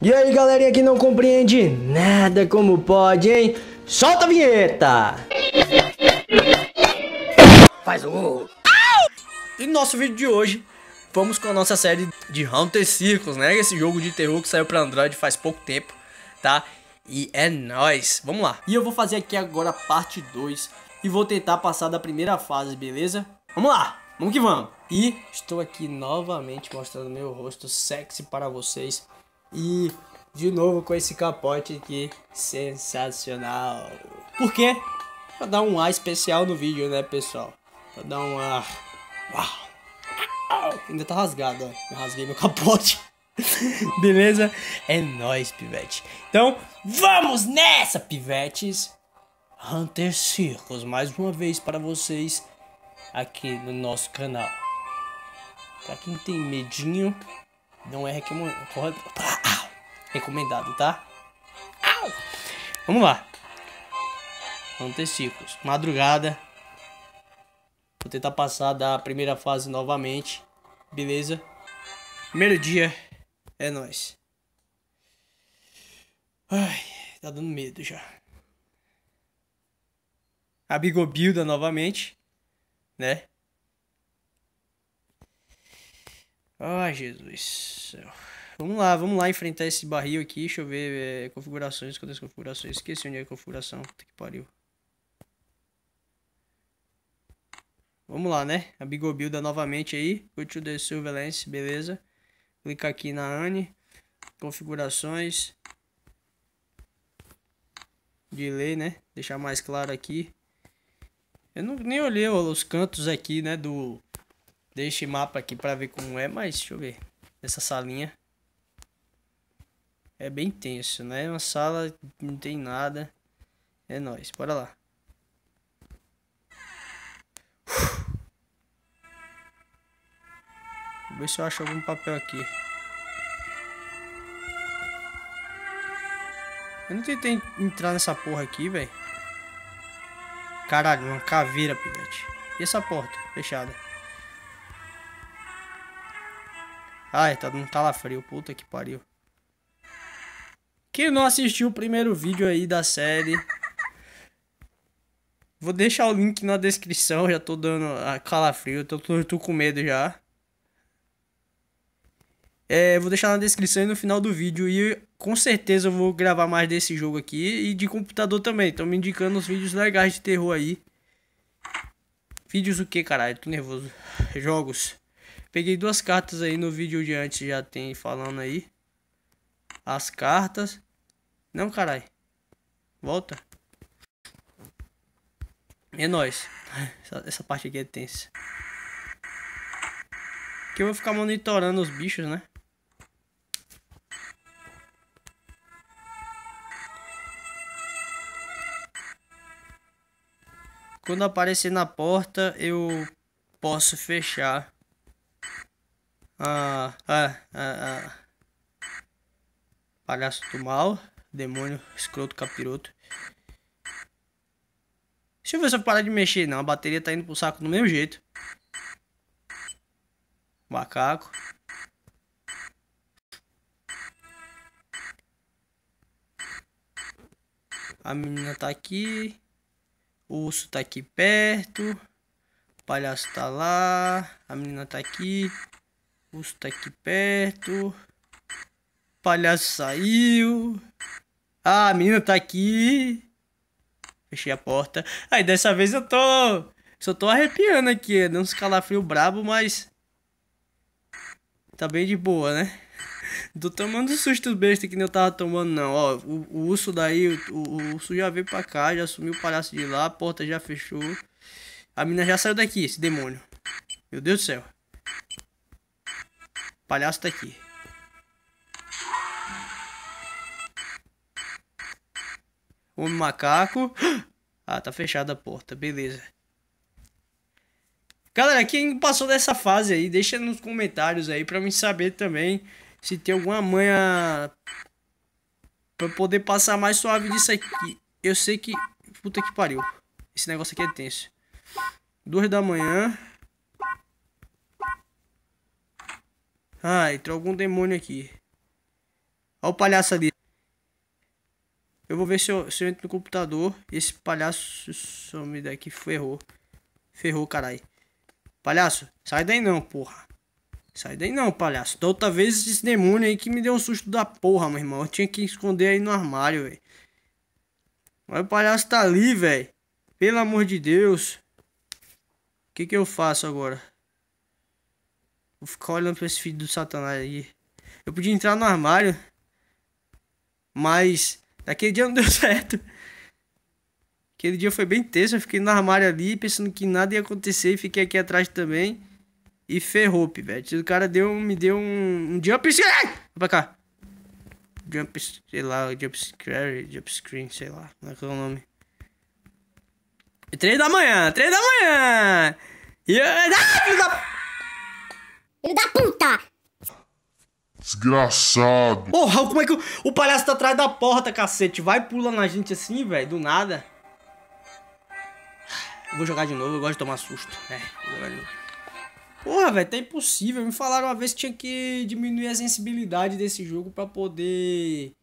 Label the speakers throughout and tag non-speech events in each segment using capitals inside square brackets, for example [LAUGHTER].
Speaker 1: E aí galerinha que não compreende nada como pode, hein? Solta a vinheta! Faz gol! Uh. E no nosso vídeo de hoje, vamos com a nossa série de Hunter Circles, né? Esse jogo de terror que saiu pra Android faz pouco tempo, tá? E é nóis, vamos lá. E eu vou fazer aqui agora a parte 2 e vou tentar passar da primeira fase, beleza? Vamos lá! Vamos que vamos! E estou aqui novamente mostrando meu rosto sexy para vocês e de novo com esse capote aqui sensacional. Por quê? Pra dar um ar especial no vídeo, né, pessoal? Pra dar um ar... Uau. Ainda tá rasgado, ó. Eu rasguei meu capote. [LAUGHS] Beleza? É nóis, pivete. Então, vamos nessa, pivetes! Hunter Circus, mais uma vez para vocês aqui no nosso canal. Pra quem tem medinho, não é recomendado, tá? Vamos lá. Vamos ter ciclos. Madrugada. Vou tentar passar da primeira fase novamente. Beleza? Primeiro dia. É nóis. Ai, tá dando medo já. A Bigobilda novamente né? Ai, Jesus. Vamos lá, vamos lá enfrentar esse barril aqui. Deixa eu ver é, configurações, configurações? Esqueci onde é a configuração. Puta que pariu. Vamos lá, né? A Bigobilda novamente aí. Go to the surveillance, beleza. Clica aqui na ANI. Configurações. Delay, né? Deixar mais claro aqui. Eu não, nem olhei os cantos aqui, né, do... Deste mapa aqui pra ver como é, mas deixa eu ver. Essa salinha. É bem tenso, né? É uma sala não tem nada. É nóis, bora lá. Vou ver se eu acho algum papel aqui. Eu não tentei entrar nessa porra aqui, velho. Caralho, uma caveira, pivete. E essa porta? Fechada. Ai, tá dando calafrio. Puta que pariu. Quem não assistiu o primeiro vídeo aí da série... Vou deixar o link na descrição, já tô dando ah, calafrio, tô, tô, tô com medo já. É, vou deixar na descrição e no final do vídeo. E com certeza eu vou gravar mais desse jogo aqui e de computador também. Estão me indicando os vídeos legais de terror aí. Vídeos o que, caralho? Tô nervoso. Jogos. Peguei duas cartas aí no vídeo de antes, já tem falando aí. As cartas. Não, caralho. Volta. É nóis. Essa, essa parte aqui é tensa. Que eu vou ficar monitorando os bichos, né? Quando aparecer na porta, eu posso fechar. Ah, ah, ah, ah. Palhaço do mal. Demônio, escroto, capiroto. Deixa eu ver se eu parar de mexer. Não, a bateria tá indo pro saco do mesmo jeito. Macaco. A menina tá aqui. O urso tá aqui perto. O palhaço tá lá. A menina tá aqui. O urso tá aqui perto. O palhaço saiu. Ah, a menina tá aqui. Fechei a porta. Aí dessa vez eu tô. Só tô arrepiando aqui. Deu uns calafrios brabo, mas. Tá bem de boa, né? tô tomando susto besta que não eu tava tomando, não. Ó, o, o urso daí, o, o, urso já veio pra cá, já sumiu o palhaço de lá, a porta já fechou. A mina já saiu daqui, esse demônio. Meu Deus do céu. O palhaço tá aqui. Homem macaco. [GASPS] Ah, tá fechada a porta, beleza. Galera, quem passou dessa fase aí, deixa nos comentários aí pra mim saber também se tem alguma manha pra poder passar mais suave disso aqui. Eu sei que... Puta que pariu. Esse negócio aqui é tenso. Duas da manhã. Ah, entrou algum demônio aqui. Olha o palhaço ali. Eu vou ver se eu, se eu entro no computador. Esse palhaço some daqui. Ferrou. Ferrou, caralho. Palhaço, sai daí não, porra. Sai daí não, palhaço. Da então, outra vez esse demônio aí que me deu um susto da porra, meu irmão. Eu tinha que esconder aí no armário, velho. Mas o palhaço tá ali, velho. Pelo amor de Deus. O que que eu faço agora? Vou ficar olhando pra esse filho do satanás aí. Eu podia entrar no armário. Mas... Daquele dia não [LAUGHS] deu certo. Aquele dia foi bem tenso. Eu fiquei no armário ali pensando que nada ia acontecer. Fiquei aqui atrás também e ferrou, pivete. O cara deu, me deu um, um jump screen. Vai pra cá. Jump, sei lá, jump screen, jump screen, sei lá. Não é que é o nome. É três da manhã, três da manhã. E... Ah, filho da... Filho da puta! Desgraçado. Porra, como é que o, o palhaço tá atrás da porta, cacete? Vai pula na gente assim, velho, do nada. vou jogar de novo, eu gosto de tomar susto. É, vou jogar de novo. Porra, velho, tá impossível. Me falaram uma vez que tinha que diminuir a sensibilidade desse jogo para poder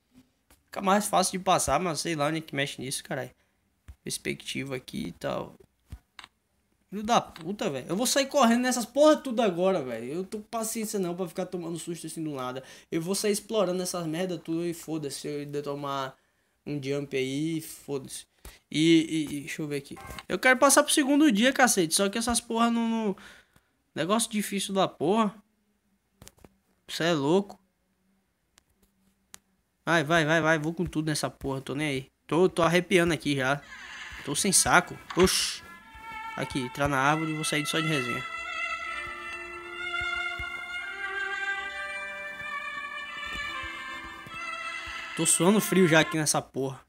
Speaker 1: ficar mais fácil de passar, mas sei lá onde é que mexe nisso, caralho. Perspectiva aqui e tal. Filho da puta, velho. Eu vou sair correndo nessas porra tudo agora, velho. Eu tô com paciência não pra ficar tomando susto assim do nada. Eu vou sair explorando essas merda tudo e foda-se. Eu ainda tomar um jump aí foda-se. E, e, e, deixa eu ver aqui. Eu quero passar pro segundo dia, cacete. Só que essas porra não, não Negócio difícil da porra. Você é louco. Vai, vai, vai, vai. Vou com tudo nessa porra. Tô nem aí. Tô, tô arrepiando aqui já. Tô sem saco. Oxi. Aqui, entrar na árvore e vou sair só de resenha. Tô suando frio já aqui nessa porra.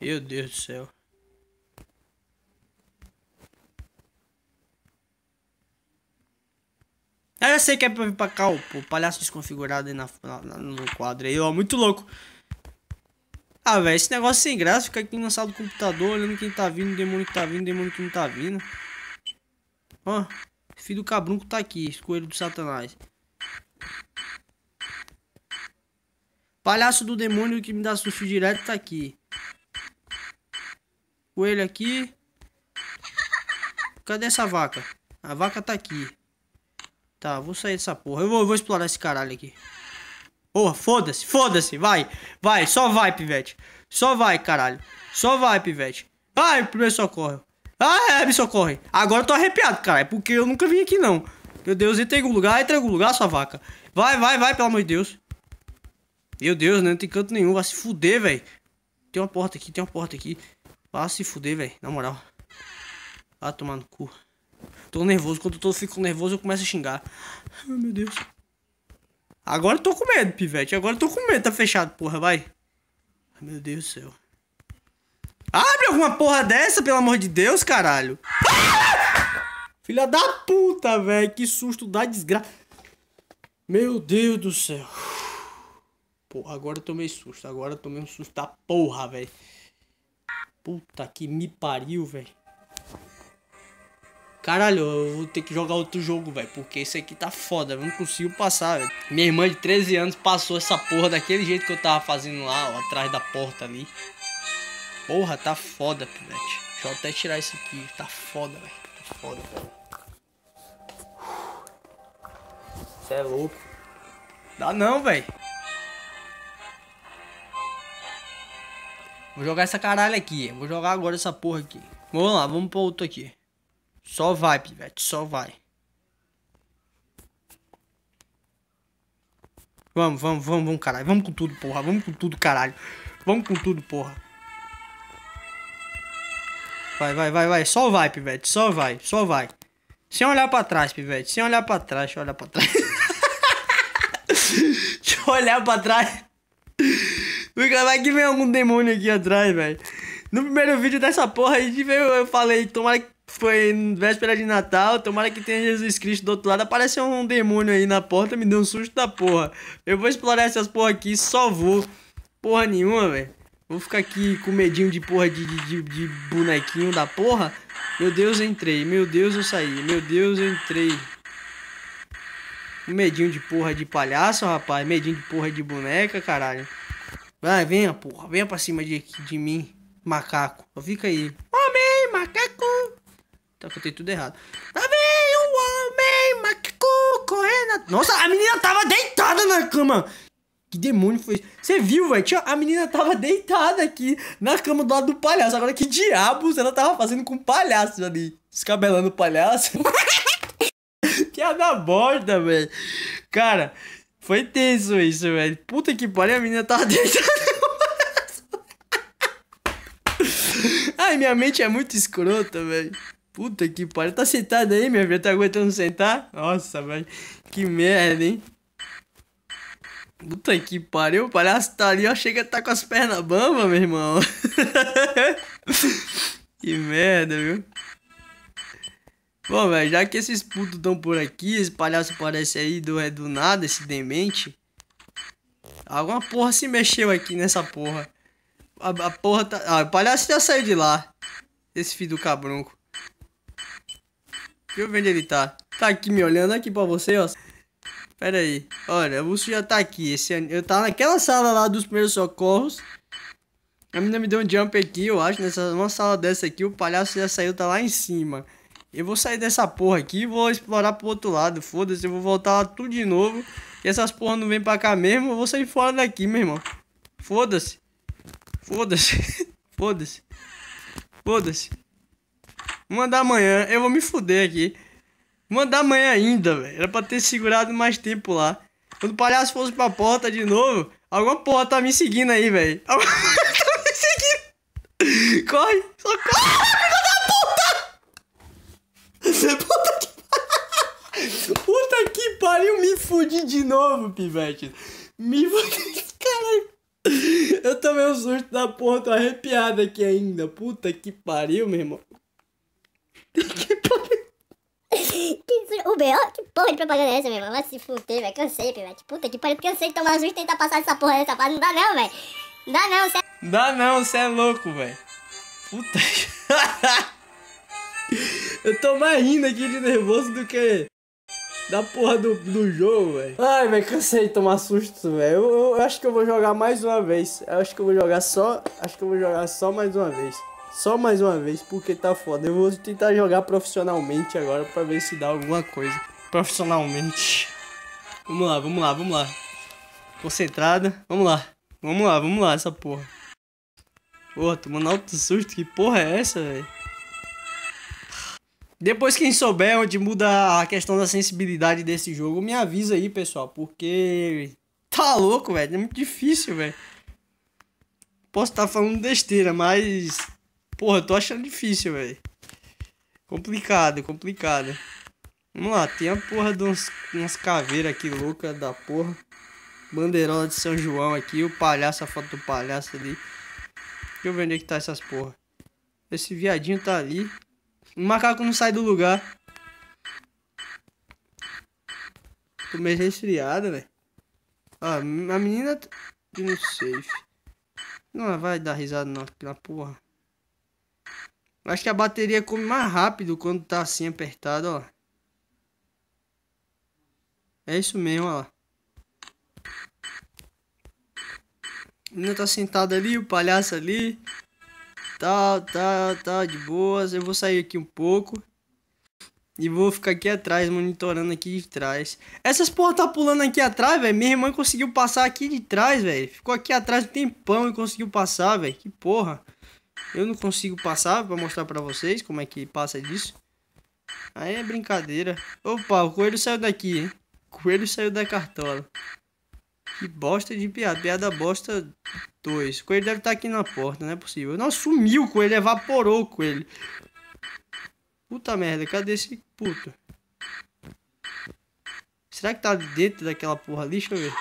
Speaker 1: Meu Deus do céu. Ah, eu sei que é pra vir pra cá, o, palhaço desconfigurado aí na, na, no quadro aí, ó, muito louco. Ah, velho, esse negócio sem graça, fica aqui na sala do computador, olhando quem tá vindo, demônio que tá vindo, demônio que não tá vindo. Ó, filho do cabrunco tá aqui, coelho do satanás. Palhaço do demônio que me dá susto direto tá aqui. Coelho aqui. Cadê essa vaca? A vaca tá aqui. Tá, vou sair dessa porra. Eu vou, vou explorar esse caralho aqui. Porra, foda-se, foda-se. Vai, vai, só vai, pivete. Só vai, caralho. Só vai, pivete. Ai, primeiro socorro. Ah, é, me socorre. Agora eu tô arrepiado, cara. porque eu nunca vim aqui, não. Meu Deus, em algum lugar, em algum lugar, sua vaca. Vai, vai, vai, pelo amor de Deus. Meu Deus, né? Não tem canto nenhum. Vai se fuder, velho. Tem uma porta aqui, tem uma porta aqui. Vá ah, se fuder, velho. Na moral. Vá ah, tomar no cu. Tô nervoso. Quando eu tô, fico nervoso, eu começo a xingar. Ai, ah, meu Deus. Agora eu tô com medo, pivete. Agora eu tô com medo. Tá fechado, porra. Vai. Ai, meu Deus do céu. Abre alguma porra dessa, pelo amor de Deus, caralho. Ah! Filha da puta, velho. Que susto da desgraça. Meu Deus do céu. Pô, agora eu tomei susto. Agora eu tomei um susto da porra, velho. Puta que me pariu, velho. Caralho, eu vou ter que jogar outro jogo, velho. Porque isso aqui tá foda, eu não consigo passar, velho. Minha irmã de 13 anos passou essa porra daquele jeito que eu tava fazendo lá, ó, atrás da porta ali. Porra, tá foda, pivete. Deixa eu até tirar isso aqui. Tá foda, velho. Tá foda, velho. Você é louco. Dá não, velho. Vou jogar essa caralho aqui. Vou jogar agora essa porra aqui. Vamos lá, vamos pro outro aqui. Só vai, pivete, só vai. Vamos, vamos, vamos, vamos, caralho. Vamos com tudo, porra. Vamos com tudo, caralho. Vamos com tudo, porra. Vai, vai, vai, vai. Só vai, pivete. Só vai, só vai. Sem olhar pra trás, pivete. Sem olhar pra trás. Deixa eu olhar pra trás. [LAUGHS] Deixa eu olhar pra trás. Vai que vem algum demônio aqui atrás, velho. No primeiro vídeo dessa porra, a gente veio, eu falei, tomara que foi véspera de Natal, tomara que tenha Jesus Cristo do outro lado. Apareceu um demônio aí na porta, me deu um susto da porra. Eu vou explorar essas porra aqui, só vou. Porra nenhuma, velho. Vou ficar aqui com medinho de porra de, de, de bonequinho da porra. Meu Deus, eu entrei. Meu Deus, eu saí. Meu Deus, eu entrei. Medinho de porra de palhaço, rapaz. Medinho de porra de boneca, caralho. Vai, venha, porra. Venha pra cima de, de mim, macaco. Só fica aí. Homem, macaco. Tá, que eu tenho tudo errado. tá vem um homem, macaco, correndo. Nossa, a menina tava deitada na cama. Que demônio foi isso? Você viu, velho? A menina tava deitada aqui na cama do lado do palhaço. Agora, que diabos ela tava fazendo com o palhaço ali? Descabelando o palhaço? [LAUGHS] Piada bosta, velho. Cara, foi tenso isso, velho. Puta que pariu, a menina tava [LAUGHS] deitada. Ai, minha mente é muito escrota, velho. Puta que pariu. Tá sentada aí, minha filha? Tá aguentando sentar? Nossa, velho. Que merda, hein? Puta que pariu. O palhaço tá ali, ó. Chega a tá com as pernas bamba, meu irmão. [LAUGHS] que merda, viu? Bom, velho, já que esses putos estão por aqui, esse palhaço parece aí do, é do nada, esse demente. Alguma porra se mexeu aqui nessa porra. A, a porra tá... Ah, o palhaço já saiu de lá. Esse filho do cabronco. Deixa eu ver onde ele tá. Tá aqui me olhando aqui pra você, ó. Pera aí. Olha, o urso já tá aqui. Esse, eu tava naquela sala lá dos primeiros socorros. A menina me deu um jump aqui, eu acho. Nessa uma sala dessa aqui, o palhaço já saiu, tá lá em cima. Eu vou sair dessa porra aqui e vou explorar pro outro lado. Foda-se, eu vou voltar lá tudo de novo. Que essas porra não vem pra cá mesmo. Eu vou sair fora daqui, meu irmão. Foda-se. Foda-se. [LAUGHS] Foda-se. Foda-se. Uma amanhã, eu vou me fuder aqui. Manda amanhã ainda, velho. Era pra ter segurado mais tempo lá. Quando o palhaço fosse pra porta de novo, alguma porra tá me seguindo aí, velho. [LAUGHS] Alguma tá me seguindo. Corre, socorre! Puta que [LAUGHS] Puta que pariu, me fudi de novo, pivete. Me fudi. Caralho. Eu tomei um susto da porra, tô arrepiado aqui ainda. Puta que pariu, meu irmão. Que O B.O. que porra de propaganda é essa, meu irmão? Vai se fuder, velho. Cansei, pivete. Puta que pariu, cansei de tomar susto e tentar passar essa porra dessa parte. Não dá não, velho. Não dá não, cê... É dá não, cê é louco, velho. Puta que... [LAUGHS] Eu tô mais rindo aqui de nervoso do que da porra do, do jogo, velho. Ai, velho, cansei de tomar susto, velho. Eu, eu, eu, acho que eu vou jogar mais uma vez. Eu acho que eu vou jogar só. Acho que eu vou jogar só mais uma vez. Só mais uma vez, porque tá foda. Eu vou tentar jogar profissionalmente agora pra ver se dá alguma coisa. Profissionalmente. Vamos lá, vamos lá, vamos lá. Concentrada. Vamos lá. Vamos lá, vamos lá, essa porra. Porra, tomando alto susto. Que porra é essa, velho? Depois quem souber onde muda a questão da sensibilidade desse jogo, me avisa aí, pessoal, porque tá louco, velho, é muito difícil, velho. Posso estar tá falando besteira, mas porra, eu tô achando difícil, velho. Complicado, complicado. Vamos lá, tem a porra de uns, umas caveiras aqui louca da porra. Bandeirola de São João aqui, o palhaço, a foto do palhaço ali. Deixa eu ver onde é que tá essas porra. Esse viadinho tá ali. O macaco não sai do lugar. Tô meio resfriada, velho. Ah, a menina... Não sei. Não vai dar risada não, na porra. Acho que a bateria come mais rápido quando tá assim apertado ó. É isso mesmo, ó. A menina tá sentada ali, o palhaço ali tal, tá, tal, tá, tal, tá, de boas. Eu vou sair aqui um pouco. E vou ficar aqui atrás, monitorando aqui de trás. Essas porra tá pulando aqui atrás, velho. Minha irmã conseguiu passar aqui de trás, velho. Ficou aqui atrás um tempão e conseguiu passar, velho. Que porra. Eu não consigo passar pra mostrar pra vocês como é que passa disso. Aí é brincadeira. Opa, o coelho saiu daqui, hein? O coelho saiu da cartola. Que bosta de piada. Piada bosta 2. Coelho deve estar tá aqui na porta, não é possível. Não, sumiu o coelho, evaporou o coelho. Puta merda, cadê esse puto? Será que tá dentro daquela porra ali? Deixa eu ver.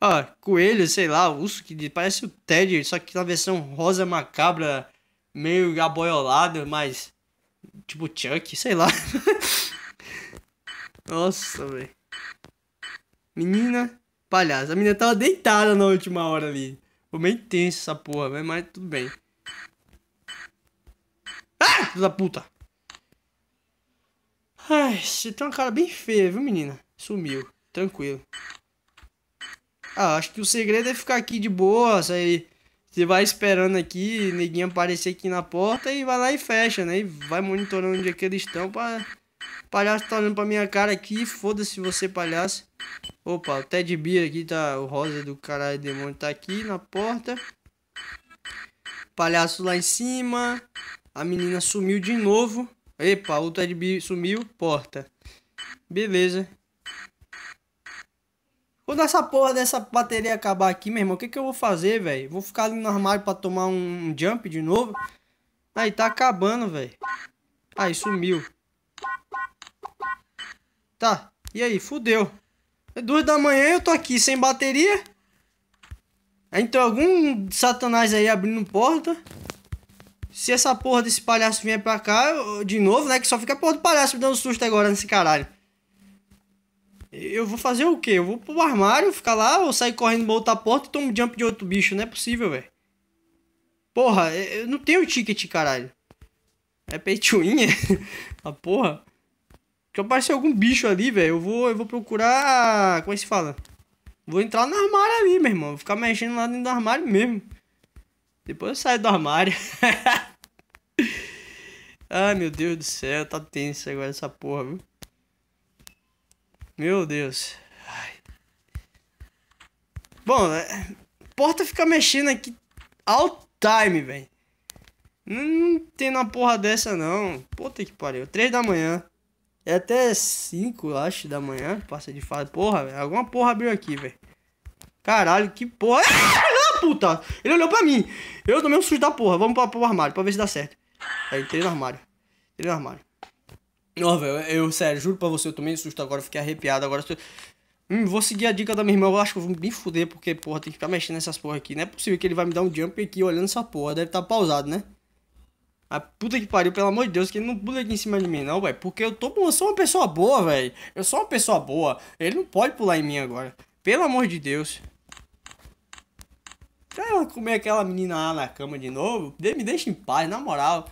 Speaker 1: Ah, coelho, sei lá, urso que parece o Ted, só que na versão rosa macabra, meio aboiolado, mas tipo Chuck, sei lá. [LAUGHS] Nossa, velho. Menina, palhaça. A menina tava deitada na última hora ali. Ficou meio tenso essa porra, véio, mas tudo bem. Ah, filho da puta. Ai, você tem uma cara bem feia, viu, menina? Sumiu. Tranquilo. Ah, acho que o segredo é ficar aqui de boa, sair... Você vai esperando aqui, neguinho aparecer aqui na porta e vai lá e fecha, né? E vai monitorando onde é que eles estão pra palhaço tá olhando pra minha cara aqui. Foda-se você, palhaço. Opa, o Ted Beer aqui tá. O rosa do caralho demônio tá aqui na porta. Palhaço lá em cima. A menina sumiu de novo. Epa, o Ted Beer sumiu. Porta. Beleza. Quando essa porra dessa bateria acabar aqui, meu irmão, o que, que eu vou fazer, velho? Vou ficar ali no armário pra tomar um jump de novo? Aí tá acabando, velho. Aí sumiu. Tá, e aí? Fudeu. É duas da manhã eu tô aqui sem bateria. Entrou algum satanás aí abrindo porta. Se essa porra desse palhaço vier pra cá eu, de novo, né? Que só fica a porra do palhaço me dando susto agora nesse caralho. Eu vou fazer o quê? Eu vou pro armário, ficar lá, ou sair correndo pra outra porta e tomo um jump de outro bicho. Não é possível, velho. Porra, é, eu não tenho ticket, caralho. É pay to win, é? [LAUGHS] a porra. Que apareceu aparecer algum bicho ali, velho, eu vou, eu vou procurar. Como é que se fala? Vou entrar no armário ali, meu irmão. Vou ficar mexendo lá dentro do armário mesmo. Depois eu saio do armário. [LAUGHS] Ai, meu Deus do céu. Tá tenso agora essa porra, viu? Meu Deus. Ai. Bom, é, porta fica mexendo aqui all time, velho. Não, não tem na porra dessa, não. Puta que pariu. Três da manhã. É até 5, acho, da manhã. Passa de fase. Porra, velho. Alguma porra abriu aqui, velho. Caralho, que porra. Ah, puta! Ele olhou pra mim. Eu tomei um susto da porra. Vamos pra, pro armário pra ver se dá certo. Aí, entrei no armário. Entrei no armário. Ó, velho, eu, sério, juro pra você, eu tomei um susto agora. Fiquei arrepiado. Agora hum, vou seguir a dica da minha irmã. Eu acho que eu vou me fuder, porque, porra, tem que ficar mexendo nessas porra aqui. Não é possível que ele vai me dar um jump aqui olhando essa porra. Deve estar tá pausado, né? A puta que pariu, pelo amor de Deus, que ele não pula aqui em cima de mim, não, velho. Porque eu tô. Eu sou uma pessoa boa, velho. Eu sou uma pessoa boa. Ele não pode pular em mim agora. Pelo amor de Deus. Pra ela comer aquela menina lá na cama de novo, me deixa em paz, na moral.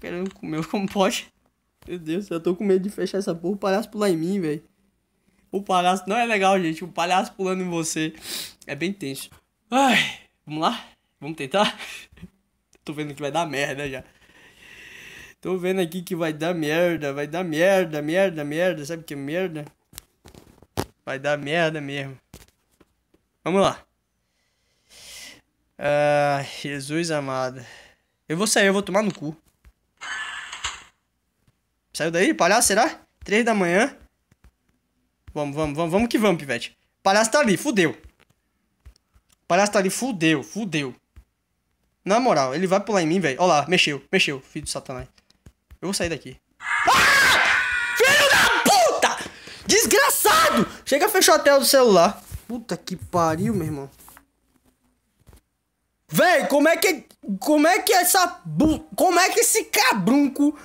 Speaker 1: Querendo comer como pode. Meu Deus, eu tô com medo de fechar essa porra. O palhaço pular em mim, velho. O palhaço não é legal, gente. O palhaço pulando em você é bem tenso. Ai, vamos lá? Vamos tentar? [LAUGHS] Tô vendo que vai dar merda já. Tô vendo aqui que vai dar merda, vai dar merda, merda, merda. Sabe o que é merda? Vai dar merda mesmo. Vamos lá. Ah, Jesus amado. Eu vou sair, eu vou tomar no cu. Saiu daí, palhaço, será? Três da manhã. Vamos, vamos, vamos, vamos que vamos, pivete. Palhaço tá ali, fudeu. Palhaço tá ali, fudeu, fudeu. Na moral, ele vai pular em mim, velho. Olha lá, mexeu, mexeu, filho do satanás. Eu vou sair daqui. Ah! Filho da puta! Desgraçado! Chega a fechar a tela do celular. Puta que pariu, meu irmão. Véi, como é que. Como é que essa. Como é que esse cabrunco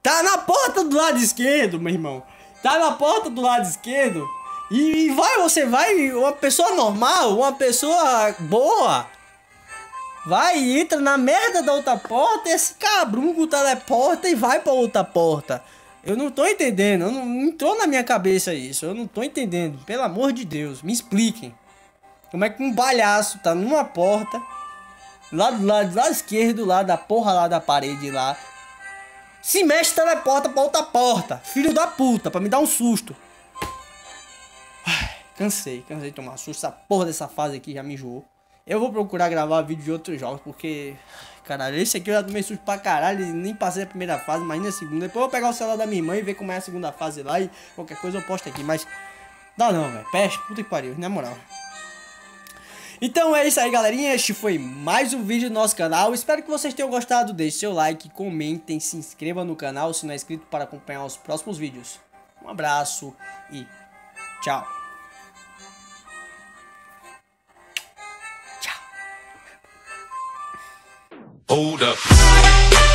Speaker 1: tá na porta do lado esquerdo, meu irmão? Tá na porta do lado esquerdo? E, e vai, você vai, uma pessoa normal, uma pessoa boa Vai, entra na merda da outra porta, esse cabrungo teleporta e vai pra outra porta. Eu não tô entendendo, não, entrou na minha cabeça isso, eu não tô entendendo. Pelo amor de Deus, me expliquem. Como é que um palhaço tá numa porta, lá do lado, lado esquerdo, lá da porra lá da parede lá, se mexe teleporta pra outra porta, filho da puta, pra me dar um susto. Ai, cansei, cansei de tomar susto, essa porra dessa fase aqui já me enjoou. Eu vou procurar gravar vídeo de outros jogos, porque... Caralho, esse aqui eu já tomei susto pra caralho e nem passei a primeira fase, mas nem a segunda. Depois eu vou pegar o celular da minha mãe e ver como é a segunda fase lá e qualquer coisa eu posto aqui, mas... Dá não, velho. Peste, puta que pariu, na moral. Então é isso aí, galerinha. Este foi mais um vídeo do nosso canal. Espero que vocês tenham gostado. Deixe seu like, comentem, se inscreva no canal se não é inscrito para acompanhar os próximos vídeos. Um abraço e tchau. Hold up.